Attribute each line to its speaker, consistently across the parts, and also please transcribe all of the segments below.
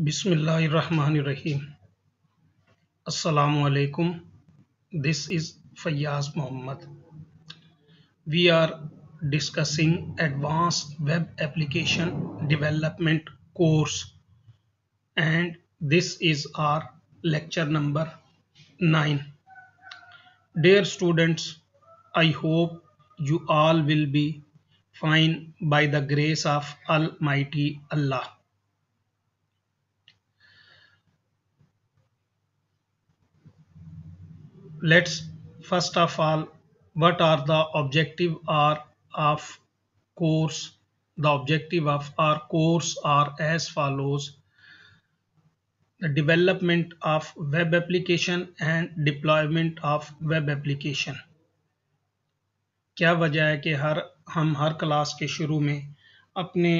Speaker 1: Bismillahirrahmanirrahim. Assalamu alaikum. This is Fayyaz Muhammad. We are discussing advanced web application development course and this is our lecture number 9. Dear students, I hope you all will be fine by the grace of Almighty Allah. let's first of all what are the objective are of course the objective of our course are as follows the development of web application and deployment of web application क्या वजह है कि हर हम हर class के शुरू में अपने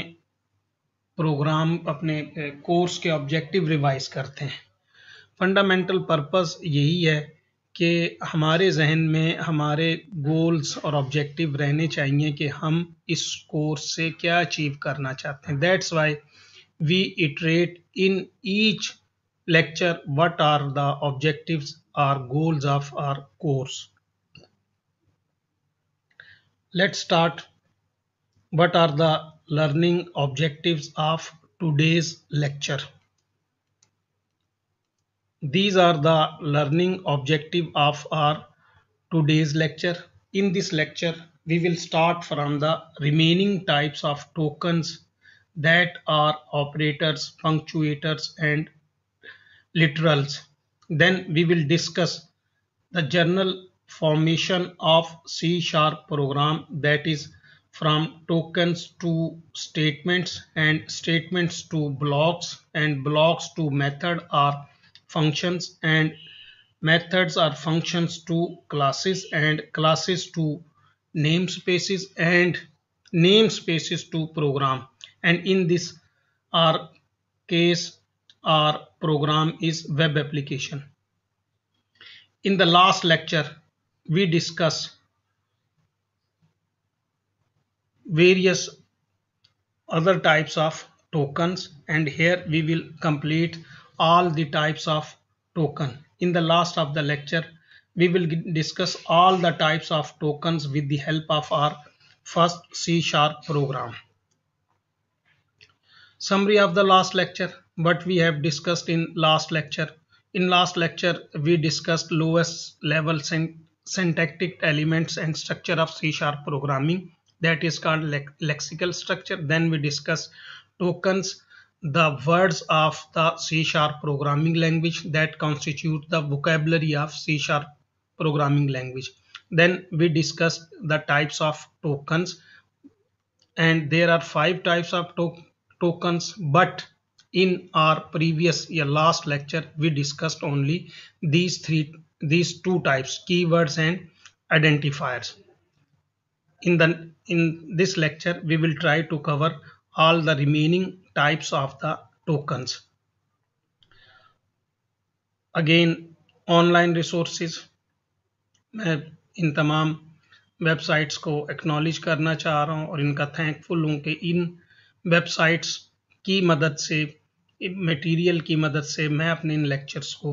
Speaker 1: programme अपने कोर्स के ऑब्जेक्टिव रिवाइज करते हैं फंडामेंटल पर्पस यही है कि हमारे जहन में हमारे गोल्स और ऑब्जेक्टिव रहने चाहिए कि हम इस कोर्स से क्या अचीव करना चाहते हैं that's why we iterate in each lecture what are the objective or goals of our course let start what are the learning objective of today's lecture These are the learning objective of our today's lecture. In this lecture, we will start from the remaining types of tokens that are operators, punctuators and literals. Then we will discuss the general formation of C sharp program that is from tokens to statements and statements to blocks and blocks to method are functions and methods are functions to classes and classes to namespaces and namespaces to program and in this our case our program is web application in the last lecture we discussed various other types of tokens and here we will complete all the types of token. In the last of the lecture, we will discuss all the types of tokens with the help of our first C sharp program. Summary of the last lecture, what we have discussed in last lecture. In last lecture, we discussed lowest level syntactic elements and structure of C sharp programming that is called lexical structure. Then we discuss tokens the words of the C sharp programming language that constitute the vocabulary of C sharp programming language. Then we discussed the types of tokens and there are five types of to tokens but in our previous year last lecture we discussed only these three these two types keywords and identifiers in the in this lecture we will try to cover all the remaining types of the tokens again online resources मैं इन तमाम websites को acknowledge करना चाह रहा हूँ और इनका थैंकफुल हूँ कि इन वेबसाइट्स की मदद से मटेरियल की मदद से मैं अपने इन लेक्चर्स को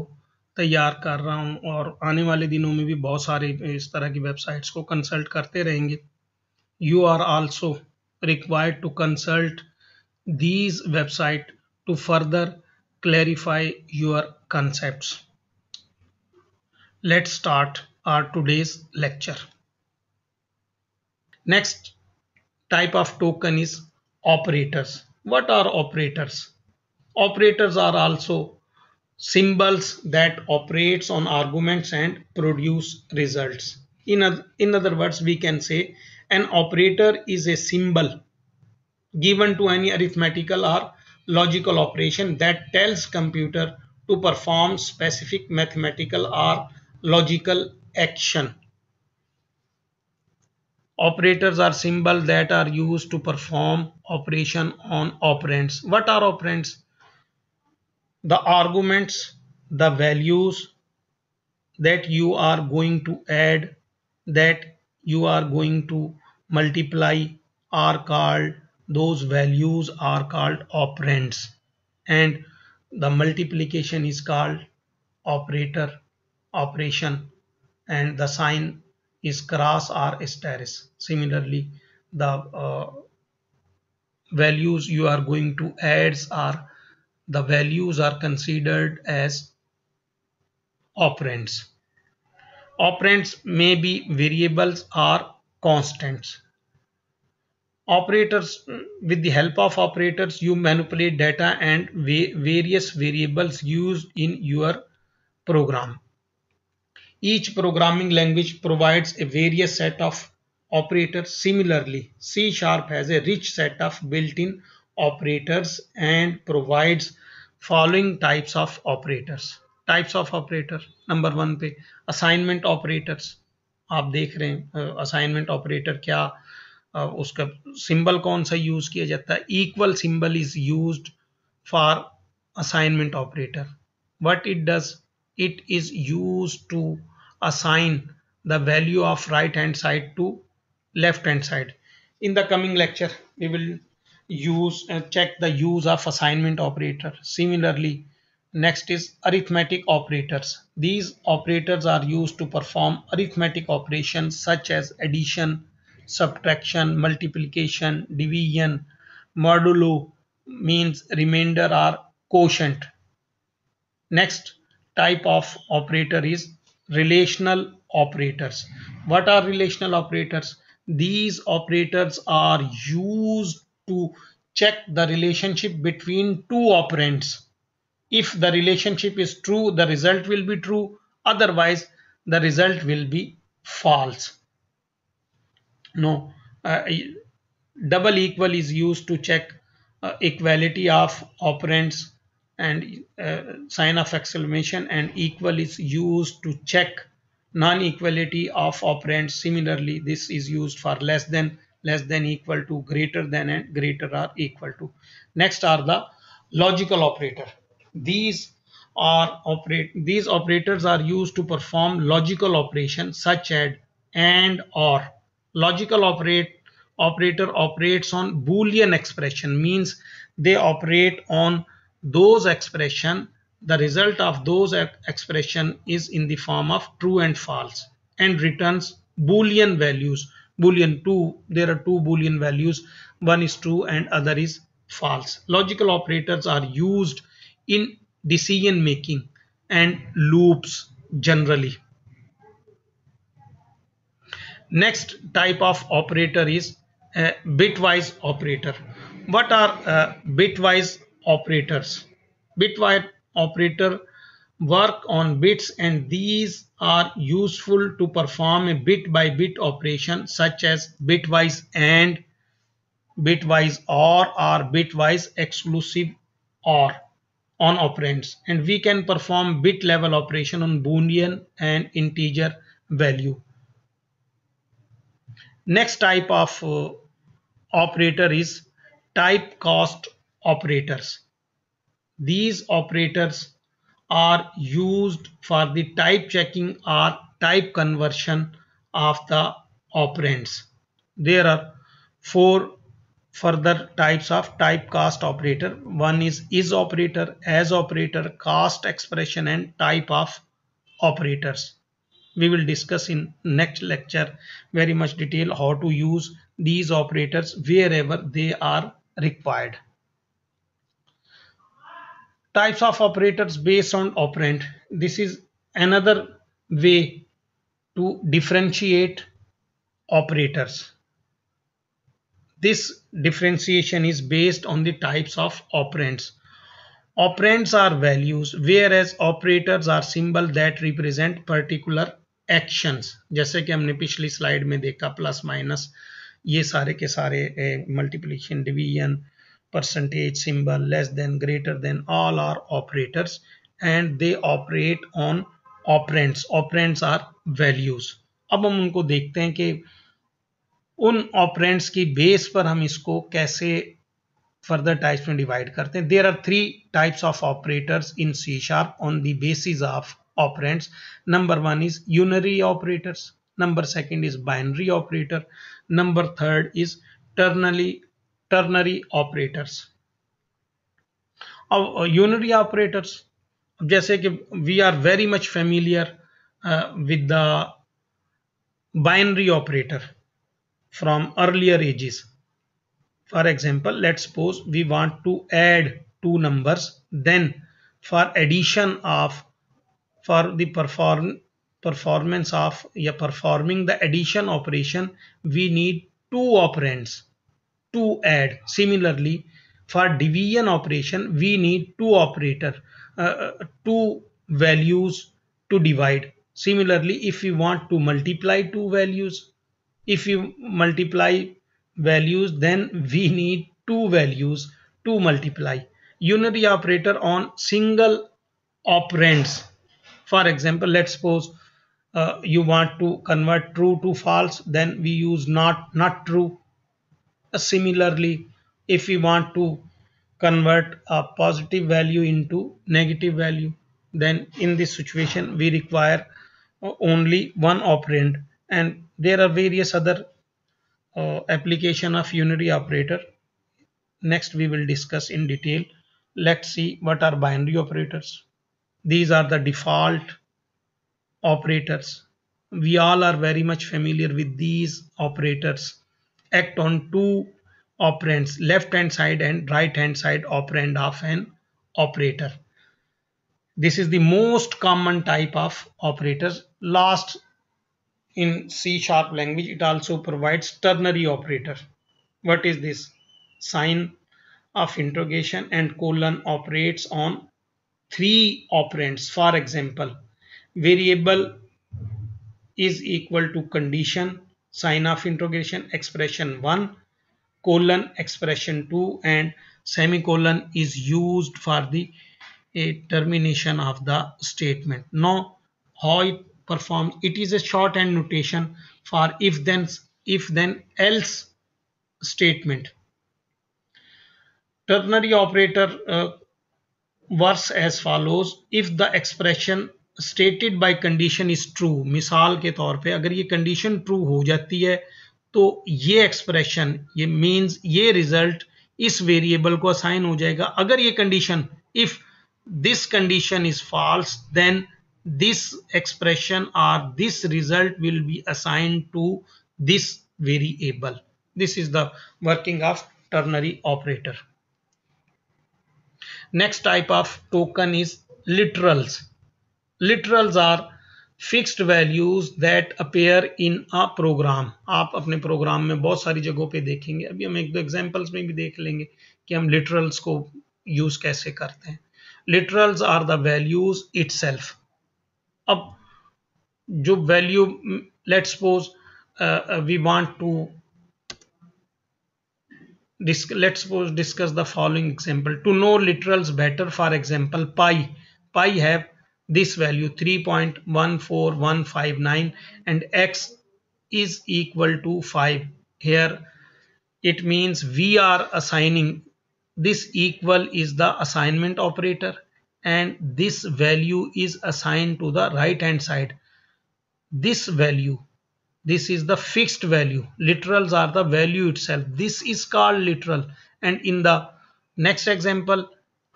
Speaker 1: तैयार कर रहा हूँ और आने वाले दिनों में भी बहुत सारे इस तरह की वेबसाइट्स को कंसल्ट करते रहेंगे you are also required to consult these website to further clarify your concepts. Let's start our today's lecture. Next type of token is operators. What are operators? Operators are also symbols that operates on arguments and produce results. In, in other words, we can say an operator is a symbol given to any arithmetical or logical operation that tells computer to perform specific mathematical or logical action. Operators are symbols that are used to perform operation on operands. What are operands? The arguments, the values that you are going to add, that you are going to multiply are called those values are called operands and the multiplication is called operator operation and the sign is cross or asterisk similarly the uh, values you are going to add are the values are considered as operands operands may be variables or constants operators with the help of operators you manipulate data and various variables used in your program each programming language provides a various set of operators similarly c sharp has a rich set of built-in operators and provides following types of operators types of operators number one पे assignment operators आप देख रहे assignment operator क्या उसका symbol कौन सा use किया जाता है equal symbol is use for assignment operator what it does it is use to assign the value of right hand side to left hand side in the coming lecture we will use check the use of assignment operator similarly next is arithmetic operators these operators are use to perform arithmetic operation such as addition subtraction, multiplication, division, modulo means remainder or quotient. Next type of operator is relational operators. What are relational operators? These operators are used to check the relationship between two operands. If the relationship is true, the result will be true. Otherwise, the result will be false no uh, double equal is used to check uh, equality of operands and uh, sign of exclamation and equal is used to check non-equality of operands similarly this is used for less than less than equal to greater than and greater or equal to next are the logical operator these are operate these operators are used to perform logical operations such as and or logical operate operator operates on boolean expression means they operate on those expression the result of those expression is in the form of true and false and returns boolean values boolean 2 there are two boolean values one is true and other is false logical operators are used in decision making and loops generally Next type of operator is a bitwise operator. What are uh, bitwise operators? Bitwise operator work on bits and these are useful to perform a bit by bit operation such as bitwise AND, bitwise OR or bitwise exclusive OR on operands and we can perform bit level operation on boolean and integer value Next type of uh, operator is type cost operators. These operators are used for the type checking or type conversion of the operands. There are four further types of type cost operator. One is is operator, as operator, cost expression and type of operators we will discuss in next lecture very much detail how to use these operators wherever they are required types of operators based on operand this is another way to differentiate operators this differentiation is based on the types of operands operands are values whereas operators are symbol that represent particular actions जैसे कि हमने पिछली slide में देखा plus minus ये सारे के सारे multiplication division percentage symbol less than greater than all are operators and they operate on operands operands are values अब हम उनको देखते हैं कि उन ऑपरेंट्स की बेस पर हम इसको कैसे फर्दर टाइप्स में डिवाइड करते हैं there are three types of operators in C sharp on the basis of operands number one is unary operators number second is binary operator number third is ternary ternary operators uh, unary operators जैसे we are very much familiar familiar uh, with binary operator from earlier ages. For example, let's suppose we want to add two numbers. Then for addition of for the perform performance of yeah, performing the addition operation we need two operands to add similarly for division operation we need two operator uh, uh, two values to divide similarly if we want to multiply two values if you multiply values then we need two values to multiply unary operator on single operands for example, let's suppose uh, you want to convert true to false, then we use not, not true. Uh, similarly, if we want to convert a positive value into negative value, then in this situation, we require uh, only one operand and there are various other uh, application of unary operator next we will discuss in detail let's see what are binary operators these are the default operators. We all are very much familiar with these operators. Act on two operands, left hand side and right hand side operand of an operator. This is the most common type of operators. Last in C sharp language, it also provides ternary operator. What is this? Sign of interrogation and colon operates on three operands for example variable is equal to condition sign of integration expression 1 colon expression 2 and semicolon is used for the termination of the statement now how it performs it is a shorthand notation for if then if then else statement ternary operator uh, works as follows if the expression stated by condition is true मिसाल के तौर पे अगर ये condition true हो जाती है तो ये एक्सप्रेशन ये मीन्स ये रिजल्ट इस वेरिएबल को असाइन हो जाएगा अगर ये condition if this condition is false then this expression or this result will be assign to this variable this is the working of ternary operator. Next type of token is literals literals are fixed values that appear in a program आप अपने program में बहुत सारी जगहों पे देखेंगे अभी हम एक दो एग्जांपल्स में भी देख लेंगे कि हम लिटरल्स को यूज कैसे करते हैं literals are the values itself अब जो value let's suppose we want to let's suppose discuss the following example to know literals better for example pi pi have this value 3.14159 and x is equal to 5 here it means we are assigning this equal is the assignment operator and this value is assigned to the right hand side this value this is the fixed value literals are the value itself this is called literal and in the next example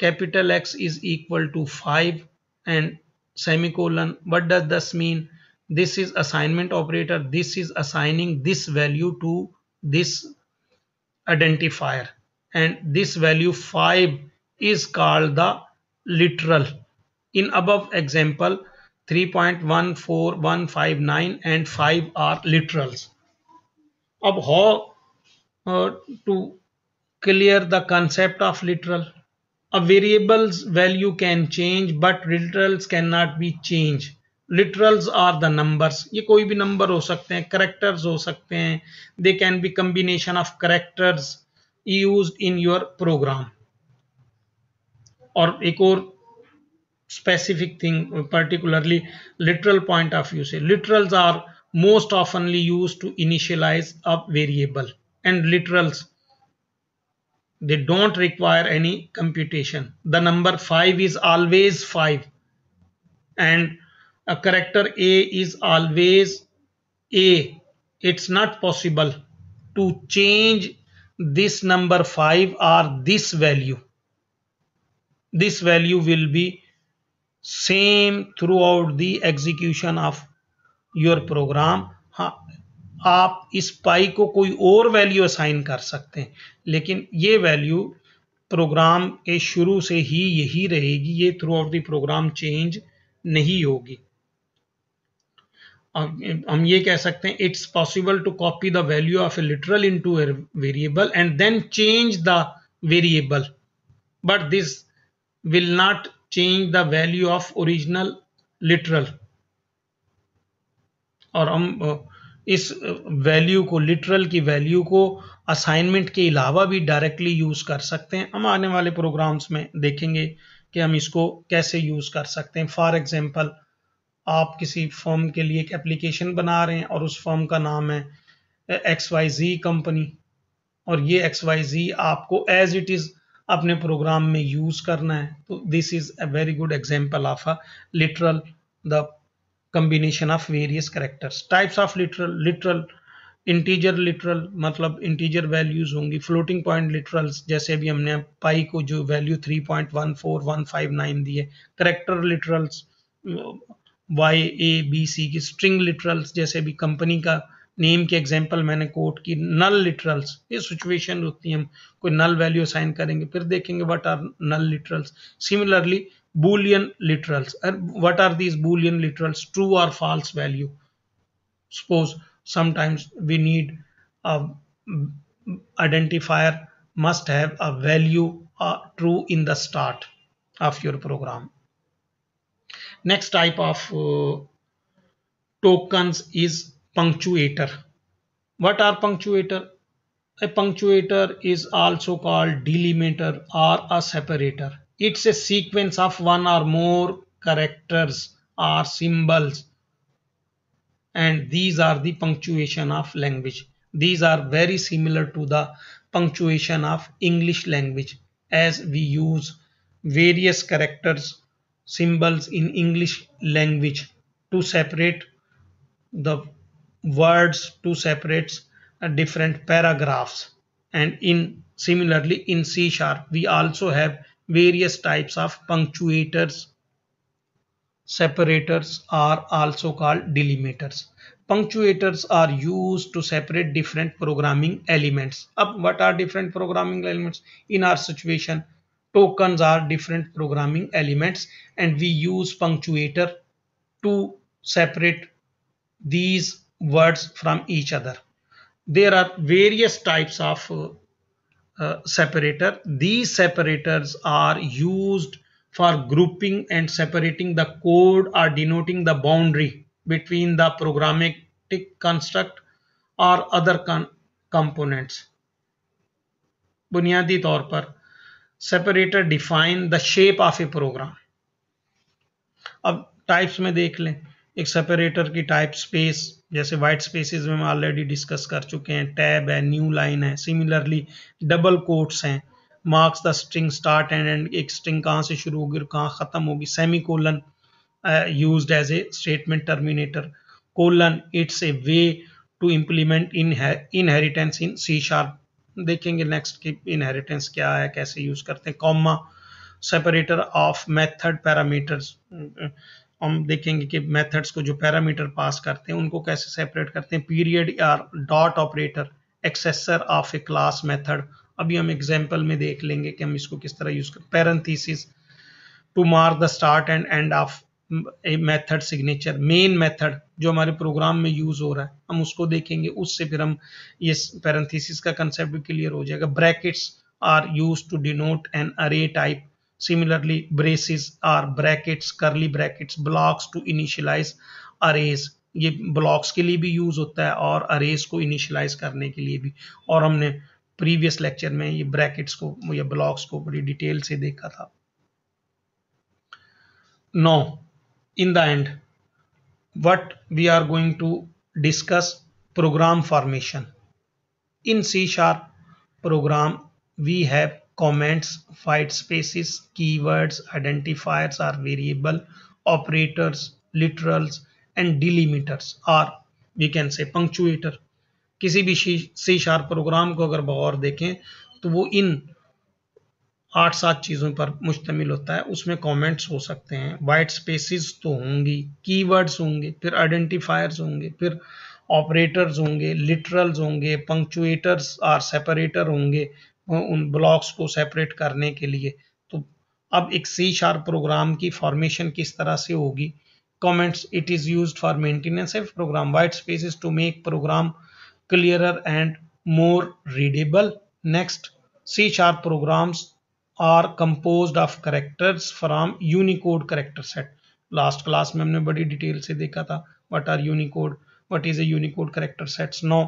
Speaker 1: capital X is equal to 5 and semicolon what does this mean this is assignment operator this is assigning this value to this identifier and this value 5 is called the literal in above example 3.14159 and 5 are literals. Ab how uh, to clear the concept of literal? A variable's value can change but literals cannot be changed. Literals are the numbers ये कोई भी number हो सकते हैं characters हो सकते हैं they can be combination of characters use in your program और एक और specific thing particularly literal point of view say literals are most oftenly used to initialize a variable and literals they don't require any computation the number 5 is always 5 and a character a is always a it's not possible to change this number 5 or this value this value will be same throughout the execution of your program हाँ आप इस पाई को कोई और value assign कर सकते हैं लेकिन ये वैल्यू प्रोग्राम के शुरू से ही यही रहेगी ये throughout the program change नहीं होगी हम ये कह सकते हैं it's possible to copy the value of a literal into variable and then change the variable but this will not change the value of original literal और हम इस वैल्यू को लिटरल की वैल्यू को असाइनमेंट के अलावा भी directly use कर सकते हैं हम आने वाले प्रोग्राम्स में देखेंगे कि हम इसको कैसे यूज कर सकते हैं फॉर एग्जांपल आप किसी फर्म के लिए एक एप्लीकेशन बना रहे हैं और उस फर्म का नाम है एक्स वाई जी कंपनी और ये एक्स वाई जी आपको एज इट इज़ अपने प्रोग्राम में यूज करना है तो this is a very good example of a literal the combination of various characters types of literal literal integer literal मतलब integer values होंगी फ्लोटिंग पॉइंट लिटरल्स जैसे अभी हमने पाई को जो वैल्यू 3.14159 दी है character literals y a b c की स्ट्रिंग लिटरल्स जैसे अभी कंपनी का नेम के एग्जाम्पल मैंने कोट की नल लिटरल्स ये सिचुएशन होती है हम कोई नल वैल्यू साइन करेंगे फिर देखेंगे what are null literals similarly boolean literals what are these boolean literals true or false value suppose sometimes we need identifier must have a value true in the start of your program next type of token is punctuator what are punctuator a punctuator is also called delimiter or a separator it's a sequence of one or more characters or symbols and these are the punctuation of language these are very similar to the punctuation of english language as we use various characters symbols in english language to separate the words to separate different paragraphs and in similarly in C sharp we also have various types of punctuators separators are also called delimiters punctuators are used to separate different programming elements up what are different programming elements in our situation tokens are different programming elements and we use punctuator to separate these words from each other. There are various types of uh, uh, separator. These separators are used for grouping and separating the code or denoting the boundary between the programmatic construct or other con components बुनियादी taur par separator define the shape of a program ab types mein dekh लें एक separator की type space जैसे white spaces में हम already discuss कर चुके हैं टैब है न्यू लाइन है सिमिलरली डबल कोट्स हैं marks the string start and end एक स्ट्रिंग कहाँ से शुरू होगी और कहाँ ख़त्म होगी semicolon use as a statement terminator colon it's a way to implement in inheritance in C sharp देखेंगे नेक्स्ट की इनहेरिटेंस क्या है कैसे यूज करते हैं comma separator of method parameters हम देखेंगे कि मेथड्स को जो पैरामीटर पास करते हैं उनको कैसे सेपरेट करते हैं पीरियड या dot operator accessor of a class method अभी हम एग्जांपल में देख लेंगे कि हम इसको किस तरह यूज कर parenthesis to mark the start and end of a method signature main method जो हमारे प्रोग्राम में यूज हो रहा है हम उसको देखेंगे उससे फिर हम ये पैरेंथीसिस का कंसेप्ट भी क्लियर हो जाएगा brackets are use to denote an array type Similarly, braces are brackets, curly brackets, blocks to initialize arrays. ये ब्लॉक्स के लिए भी यूज होता है और अरेज को इनिशियलाइज करने के लिए भी और हमने प्रीवियस लेक्चर में ये ब्रैकेट्स को या ब्लॉक्स को बड़ी डिटेल से देखा था no in the end what we are going to discuss program formation in c sharp program we have Comments, white spaces, keywords, identifiers or variable, operators, literals and delimiters or we can say punctuator. किसी भी सी sharp programme को अगर बगौर देखें तो वो इन आठ सात चीज़ों पर मुश्तमिल होता है उसमें कमेंट्स हो सकते हैं वाइट स्पेसेस तो होंगी कीवर्ड्स होंगे फिर आइडेंटिफायर्स होंगे फिर ऑपरेटर्स होंगे लिटरल्स होंगे पंक्चुएटर्स और सेपरेटर होंगे उन ब्लॉक्स को सेपरेट करने के लिए तो अब एक सी शार्प प्रोग्राम की फॉर्मेशन किस तरह से होगी comments it is used for maintenance of program white spaces to make program clearer and more readable next C sharp programs are compose of characters from Unicode character set last class में हमने बड़ी डिटेल से देखा था what are Unicode what is a Unicode character sets no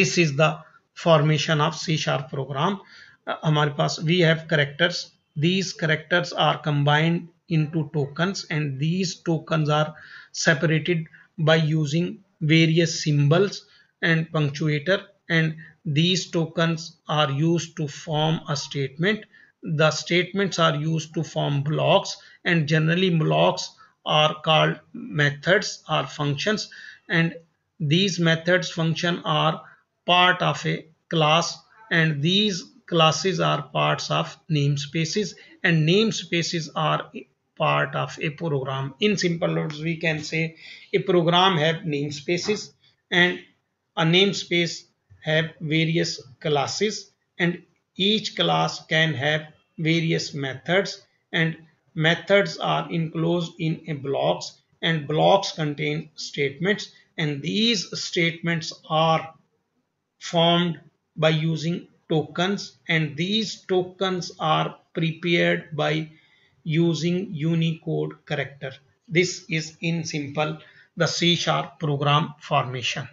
Speaker 1: this is the formation of C sharp program uh, हमारे pass. we have characters these characters are combined into tokens and these tokens are separated by using various symbols and punctuator and these tokens are used to form a statement the statements are used to form blocks and generally blocks are called methods or functions and these methods function are part of a class and these classes are parts of namespaces and namespaces are part of a program. In simple words, we can say a program have namespaces and a namespace have various classes and each class can have various methods and methods are enclosed in a blocks and blocks contain statements and these statements are formed by using tokens and these tokens are prepared by using Unicode character. This is in simple the C sharp program formation.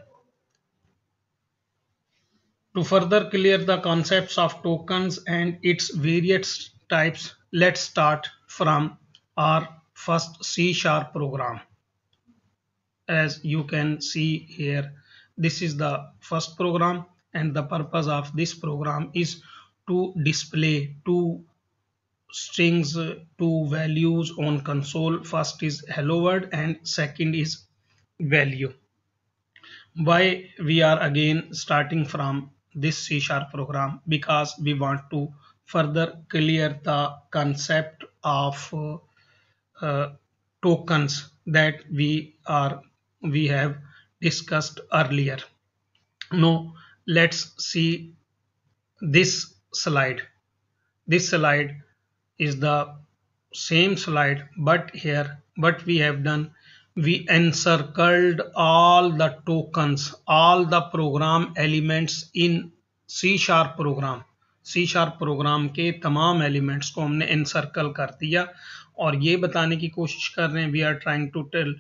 Speaker 1: To further clear the concepts of tokens and its various types, let's start from our first C sharp program. As you can see here, this is the first program and the purpose of this program is to display two strings two values on console first is hello world and second is value why we are again starting from this c sharp program because we want to further clear the concept of uh, uh, tokens that we are we have discussed earlier. Now let's see this slide. This slide is the same slide but here what we have done we encircled all the tokens all the program elements in C sharp program C# -sharp program के तमाम elements को हमने encircle कर दिया और ये बताने की कोशिश कर रहे हैं we are trying to tell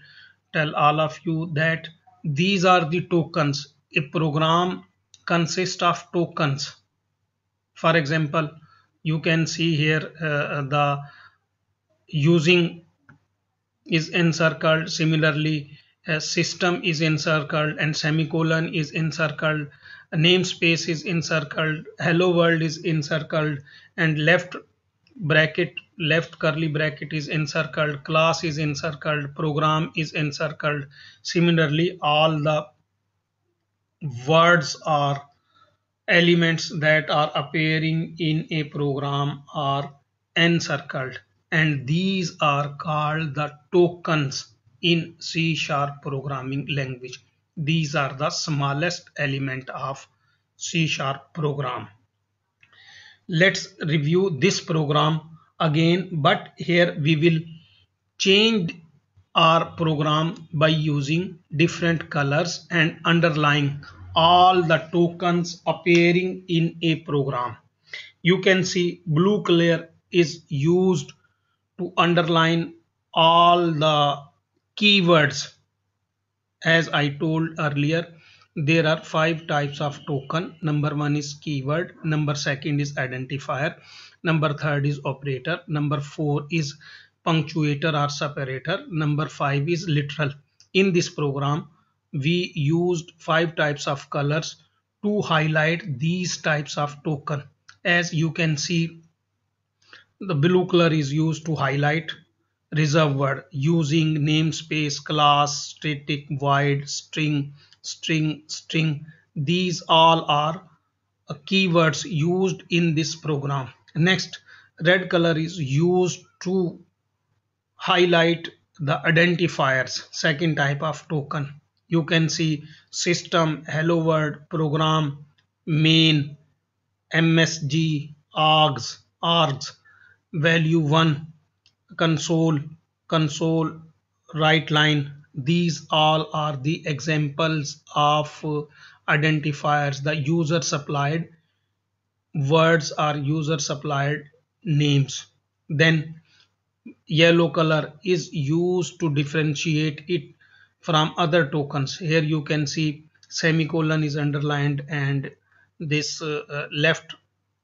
Speaker 1: tell all of you that These are the tokens. A program consists of tokens. For example, you can see here uh, uh the using is encircled. Similarly, system is encircled and semicolon is encircled. Namespace is encircled. Hello world is encircled and left bracket left curly bracket is encircled class is encircled program is encircled similarly all the words are elements that are appearing in a program are encircled and these are called the tokens in C sharp programming language. These are the smallest element of C sharp program. Let's review this program again but here we will change our program by using different colors and underlying all the tokens appearing in a program you can see blue color is used to underline all the keywords as i told earlier there are five types of token number one is keyword number second is identifier number third is operator number four is punctuator or separator number five is literal in this program we used five types of colors to highlight these types of token as you can see the blue color is used to highlight reserved word using namespace class static void string string string these all are keywords used in this program next red color is used to highlight the identifiers second type of token you can see system hello world program main msg args args value 1 console console right line these all are the examples of uh, identifiers the user supplied words are user supplied names then yellow color is used to differentiate it from other tokens here you can see semicolon is underlined and this uh, uh left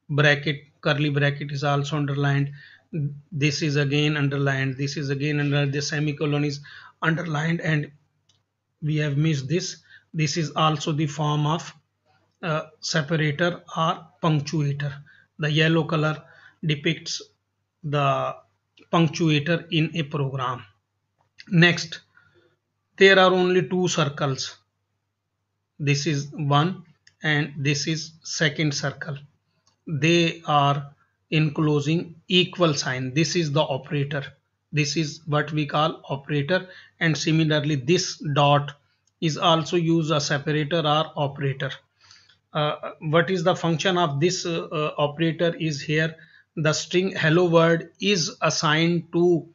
Speaker 1: bracket curly bracket is also underlined this is again underlined this is again under The semicolon is underlined and we have missed this this is also the form of uh, separator or punctuator. The yellow color depicts the punctuator in a program. Next, there are only two circles. This is one and this is second circle. They are enclosing equal sign. This is the operator. This is what we call operator and similarly this dot is also used as separator or operator uh, what is the function of this uh, uh, operator is here the string hello world is assigned to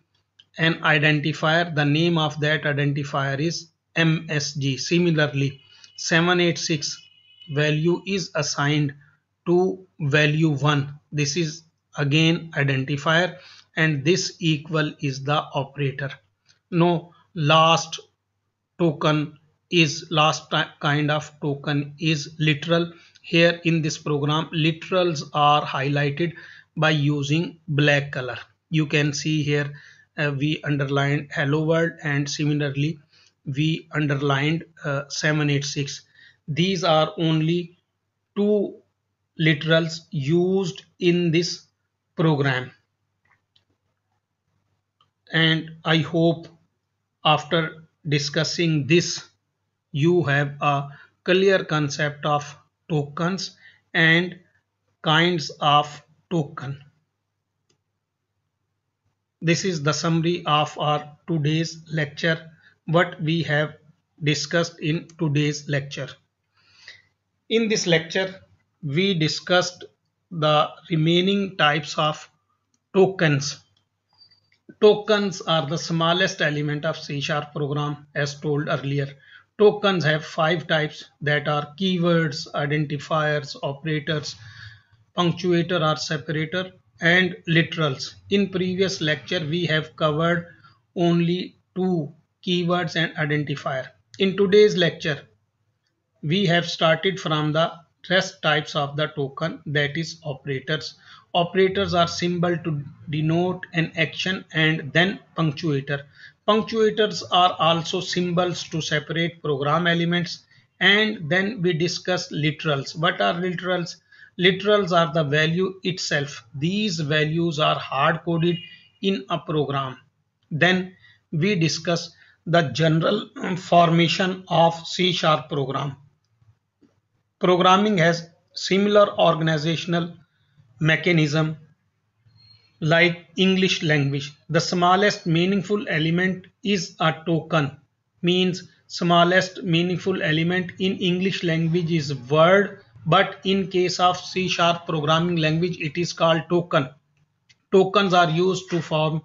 Speaker 1: an identifier the name of that identifier is msg similarly 786 value is assigned to value 1 this is again identifier and this equal is the operator no last token is last kind of token is literal here in this program literals are highlighted by using black color you can see here uh, we underlined hello world and similarly we underlined uh, 786 these are only two literals used in this program and i hope after discussing this you have a clear concept of tokens and kinds of token. This is the summary of our today's lecture, what we have discussed in today's lecture. In this lecture, we discussed the remaining types of tokens. Tokens are the smallest element of C-sharp program as told earlier. Tokens have five types that are keywords, identifiers, operators, punctuator or separator and literals. In previous lecture we have covered only two keywords and identifier. In today's lecture we have started from the rest types of the token that is operators. Operators are symbol to denote an action and then punctuator Punctuators are also symbols to separate program elements and then we discuss literals. What are literals? Literals are the value itself. These values are hard coded in a program. Then we discuss the general formation of C sharp program. Programming has similar organizational mechanism like English language. The smallest meaningful element is a token means smallest meaningful element in English language is word but in case of C sharp programming language it is called token. Tokens are used to form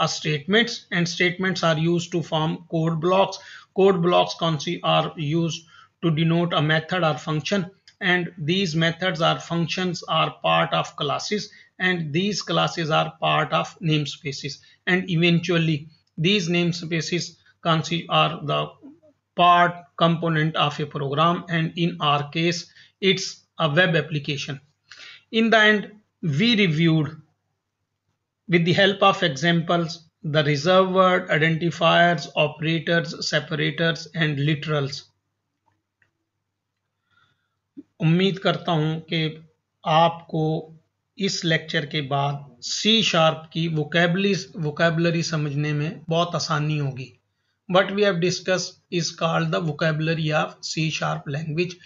Speaker 1: a statements and statements are used to form code blocks. Code blocks are used to denote a method or function and these methods or functions are part of classes and these classes are part of namespaces and eventually these namespaces are the part component of a program and in our case it's a web application in the end we reviewed with the help of examples the reserved word identifiers operators separators and literals उम्मीद करता हूं कि आपको इस lecture के बाद C sharp की वोकेबलीज vocabulary समझने में बहुत आसानी होगी but we have discuss is called the vocabulary of C sharp language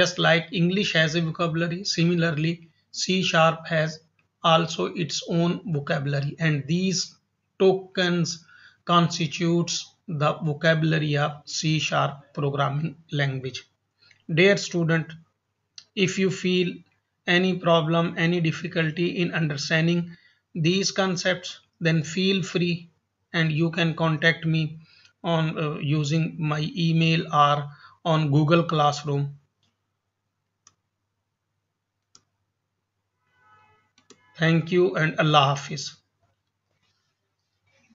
Speaker 1: just like English has a vocabulary similarly C sharp has also its own vocabulary and these token constitutes the vocabulary of C sharp programming language dear student if you feel any problem, any difficulty in understanding these concepts, then feel free and you can contact me on uh, using my email or on Google Classroom. Thank you and Allah Hafiz.